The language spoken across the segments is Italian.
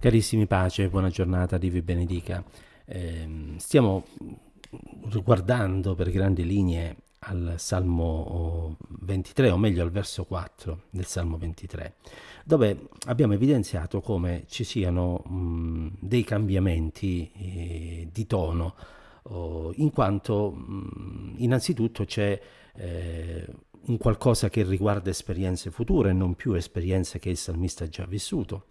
Carissimi pace, buona giornata, Dio vi benedica. Eh, stiamo guardando per grandi linee al Salmo 23, o meglio al verso 4 del Salmo 23, dove abbiamo evidenziato come ci siano mh, dei cambiamenti eh, di tono, oh, in quanto mh, innanzitutto c'è eh, un qualcosa che riguarda esperienze future, non più esperienze che il salmista ha già vissuto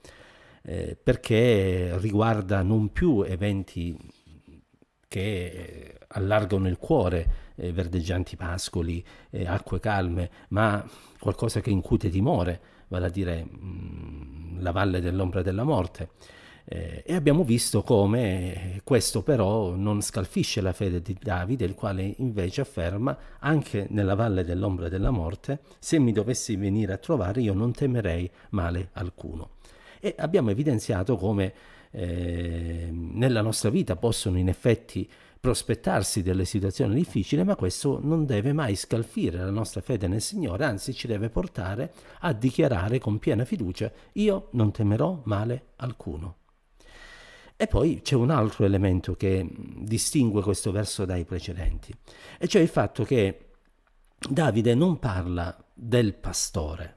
eh, perché riguarda non più eventi che eh, allargano il cuore, eh, verdeggianti pascoli, eh, acque calme, ma qualcosa che incute timore, vale a dire mh, mm, la valle dell'ombra della morte. Eh, e abbiamo visto come questo però non scalfisce la fede di Davide, il quale invece afferma anche nella valle dell'ombra della morte, se mi dovessi venire a trovare io non temerei male alcuno e abbiamo evidenziato come eh, nella nostra vita possono in effetti prospettarsi delle situazioni difficili, ma questo non deve mai scalfire la nostra fede nel Signore, anzi ci deve portare a dichiarare con piena fiducia io non temerò male alcuno. E poi c'è un altro elemento che distingue questo verso dai precedenti, e cioè il fatto che Davide non parla del pastore,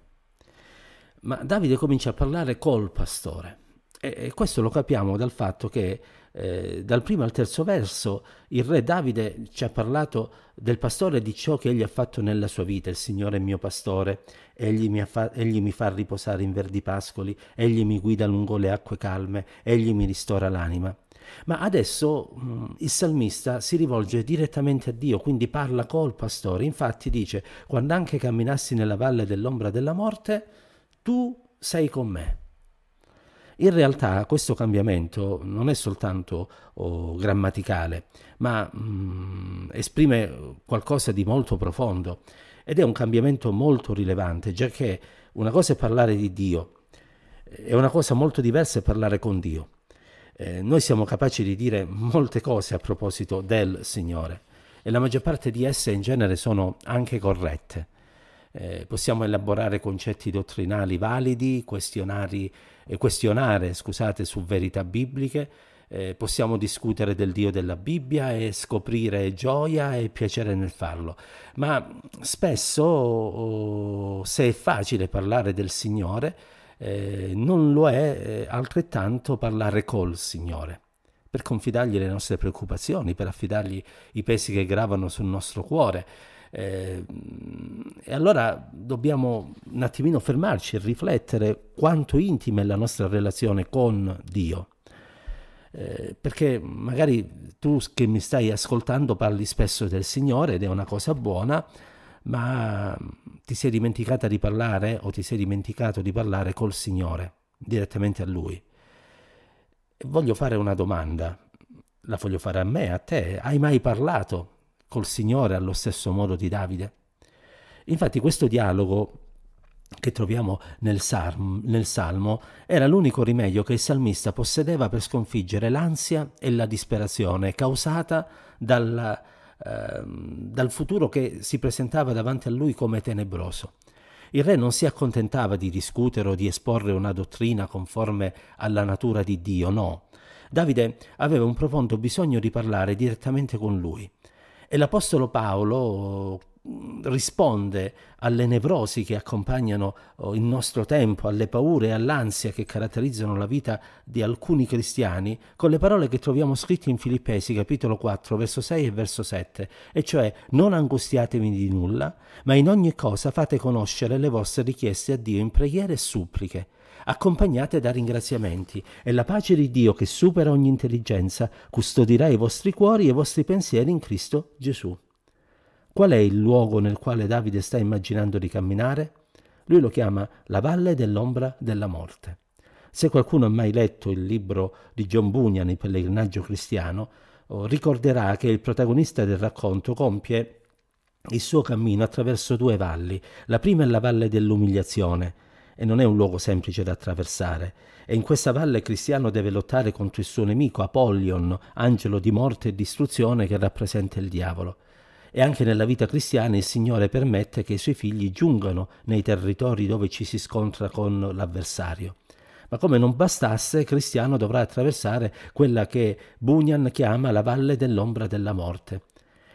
ma Davide comincia a parlare col pastore e, questo lo capiamo dal fatto che eh, dal primo al terzo verso il re Davide ci ha parlato del pastore e di ciò che egli ha fatto nella sua vita. Il Signore è mio pastore, egli mi, fa, egli mi fa riposare in verdi pascoli, egli mi guida lungo le acque calme, egli mi ristora l'anima. Ma adesso mh, mm, il salmista si rivolge direttamente a Dio, quindi parla col pastore. Infatti dice, quando anche camminassi nella valle dell'ombra della morte, tu sei con me. In realtà questo cambiamento non è soltanto oh, grammaticale, ma mh, mm, esprime qualcosa di molto profondo ed è un cambiamento molto rilevante, già che una cosa è parlare di Dio, è una cosa molto diversa è parlare con Dio. Eh, noi siamo capaci di dire molte cose a proposito del Signore e la maggior parte di esse in genere sono anche corrette eh, possiamo elaborare concetti dottrinali validi, eh, questionare scusate, su verità bibliche, eh, possiamo discutere del Dio della Bibbia e scoprire gioia e piacere nel farlo. Ma spesso, oh, se è facile parlare del Signore, eh, non lo è eh, altrettanto parlare col Signore, per confidargli le nostre preoccupazioni, per affidargli i pesi che gravano sul nostro cuore. Eh, e allora dobbiamo un attimino fermarci e riflettere quanto intima è la nostra relazione con Dio. Eh, perché magari tu che mi stai ascoltando parli spesso del Signore ed è una cosa buona, ma ti sei dimenticata di parlare o ti sei dimenticato di parlare col Signore, direttamente a Lui. Voglio fare una domanda, la voglio fare a me, a te. Hai mai parlato col Signore allo stesso modo di Davide. Infatti questo dialogo che troviamo nel, salm, nel Salmo era l'unico rimedio che il salmista possedeva per sconfiggere l'ansia e la disperazione causata dal, eh, dal futuro che si presentava davanti a lui come tenebroso. Il re non si accontentava di discutere o di esporre una dottrina conforme alla natura di Dio, no. Davide aveva un profondo bisogno di parlare direttamente con lui. E l'Apostolo Paolo mm, risponde alle nevrosi che accompagnano oh, il nostro tempo, alle paure e all'ansia che caratterizzano la vita di alcuni cristiani, con le parole che troviamo scritte in Filippesi capitolo 4, verso 6 e verso 7, e cioè non angustiatevi di nulla, ma in ogni cosa fate conoscere le vostre richieste a Dio in preghiere e suppliche accompagnate da ringraziamenti, e la pace di Dio che supera ogni intelligenza custodirà i vostri cuori e i vostri pensieri in Cristo Gesù. Qual è il luogo nel quale Davide sta immaginando di camminare? Lui lo chiama la valle dell'ombra della morte. Se qualcuno ha mai letto il libro di John Bunyan, Il pellegrinaggio cristiano, oh, ricorderà che il protagonista del racconto compie il suo cammino attraverso due valli. La prima è la valle dell'umiliazione, e non è un luogo semplice da attraversare, e in questa valle Cristiano deve lottare contro il suo nemico Apollion, angelo di morte e distruzione che rappresenta il diavolo. E anche nella vita cristiana il Signore permette che i suoi figli giungano nei territori dove ci si scontra con l'avversario. Ma come non bastasse, Cristiano dovrà attraversare quella che Bunyan chiama la valle dell'ombra della morte.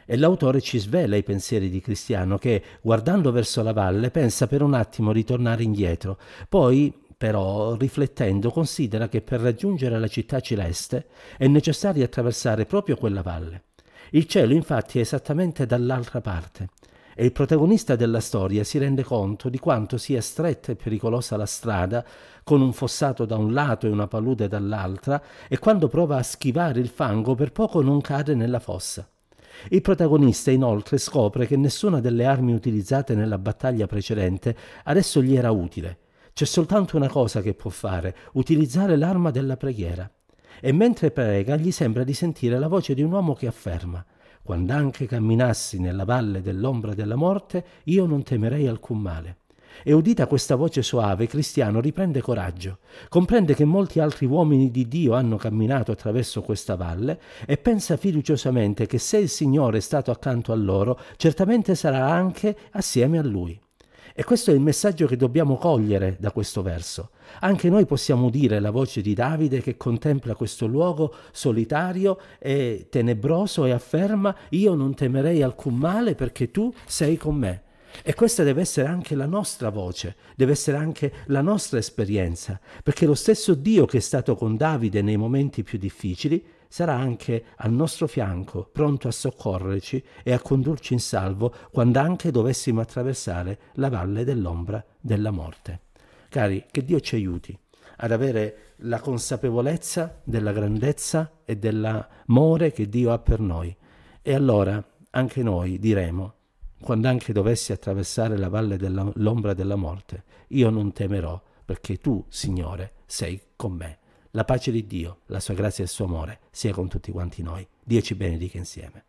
E l'autore ci svela i pensieri di Cristiano che, guardando verso la valle, pensa per un attimo di tornare indietro, poi però, riflettendo, considera che per raggiungere la città celeste è necessario attraversare proprio quella valle. Il cielo infatti è esattamente dall'altra parte e il protagonista della storia si rende conto di quanto sia stretta e pericolosa la strada, con un fossato da un lato e una palude dall'altra, e quando prova a schivare il fango per poco non cade nella fossa. Il protagonista inoltre scopre che nessuna delle armi utilizzate nella battaglia precedente adesso gli era utile. C'è soltanto una cosa che può fare, utilizzare l'arma della preghiera. E mentre prega gli sembra di sentire la voce di un uomo che afferma anche camminassi nella valle dell'ombra della morte, io non temerei alcun male». E udita questa voce soave, Cristiano riprende coraggio, comprende che molti altri uomini di Dio hanno camminato attraverso questa valle e pensa fiduciosamente che se il Signore è stato accanto a loro, certamente sarà anche assieme a Lui. E questo è il messaggio che dobbiamo cogliere da questo verso. Anche noi possiamo udire la voce di Davide che contempla questo luogo solitario e tenebroso e afferma io non temerei alcun male perché tu sei con me. E questa deve essere anche la nostra voce, deve essere anche la nostra esperienza, perché lo stesso Dio che è stato con Davide nei momenti più difficili sarà anche al nostro fianco, pronto a soccorrerci e a condurci in salvo quando anche dovessimo attraversare la valle dell'ombra della morte. Cari, che Dio ci aiuti ad avere la consapevolezza della grandezza e dell'amore che Dio ha per noi. E allora anche noi diremo quando anche dovessi attraversare la valle dell'ombra della morte, io non temerò, perché tu, Signore, sei con me. La pace di Dio, la sua grazia e il suo amore sia con tutti quanti noi. Dio ci benedica insieme.